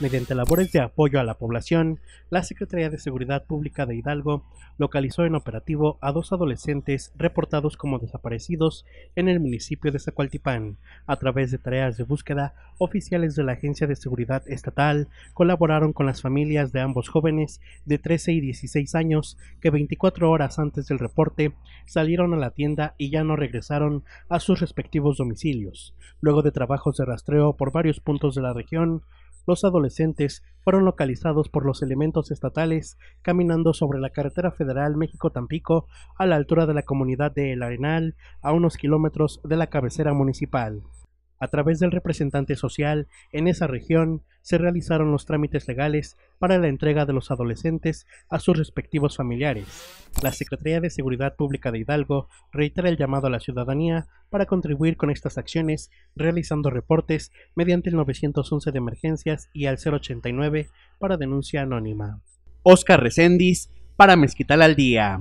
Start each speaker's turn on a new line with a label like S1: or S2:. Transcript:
S1: Mediante labores de apoyo a la población, la Secretaría de Seguridad Pública de Hidalgo localizó en operativo a dos adolescentes reportados como desaparecidos en el municipio de Zacualtipán. A través de tareas de búsqueda, oficiales de la Agencia de Seguridad Estatal colaboraron con las familias de ambos jóvenes de 13 y 16 años que 24 horas antes del reporte salieron a la tienda y ya no regresaron a sus respectivos domicilios. Luego de trabajos de rastreo por varios puntos de la región, los adolescentes fueron localizados por los elementos estatales caminando sobre la carretera federal México-Tampico a la altura de la comunidad de El Arenal, a unos kilómetros de la cabecera municipal. A través del representante social en esa región, se realizaron los trámites legales para la entrega de los adolescentes a sus respectivos familiares. La Secretaría de Seguridad Pública de Hidalgo reitera el llamado a la ciudadanía para contribuir con estas acciones, realizando reportes mediante el 911 de emergencias y al 089 para denuncia anónima. Oscar Recendis para Mezquital al Día.